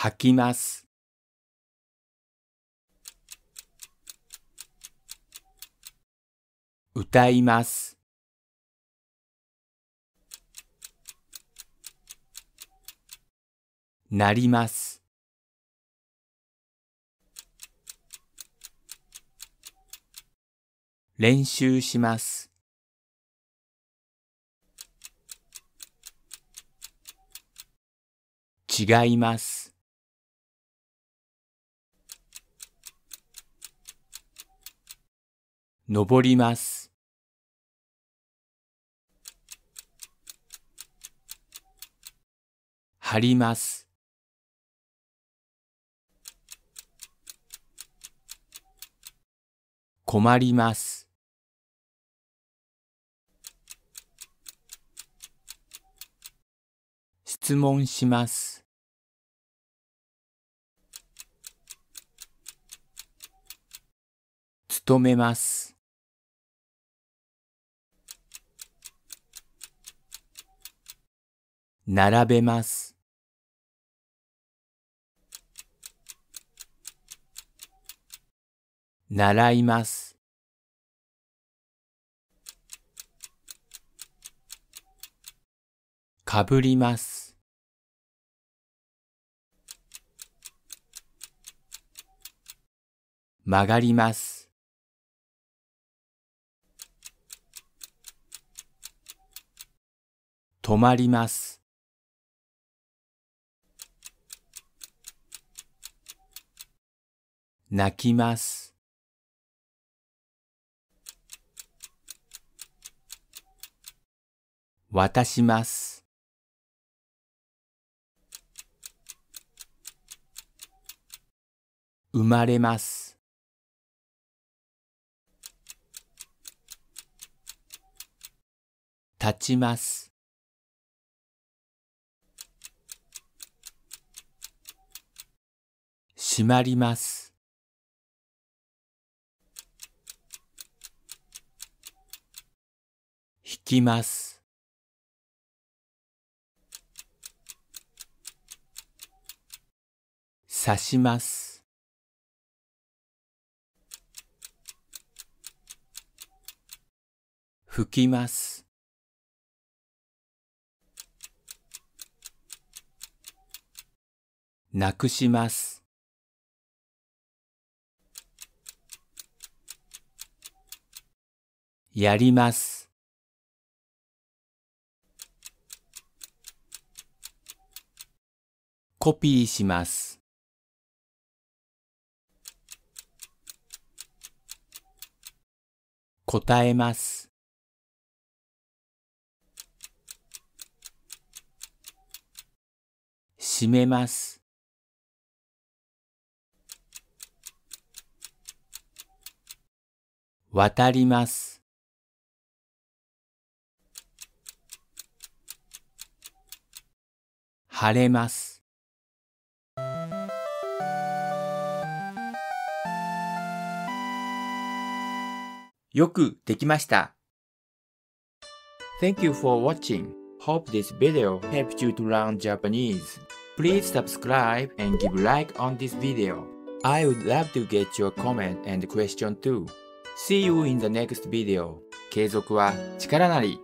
吐きます。歌います。なります。練習します。違います。登ります。張ります。困ります。質問します。努めます。並べます。習います。かぶります。曲がります。止まります。泣きます。渡します。生まれます。立ちます。閉まります。きます。刺します。ふきます。なくします。やります。コピーします。答えます。閉めます。渡ります。晴れます。よくできました。Thank you for watching. Hope this video helped you to learn Japanese. Please subscribe and give like on this video. I would love to get your comment and question too. See you in the next video. 継続は力なり。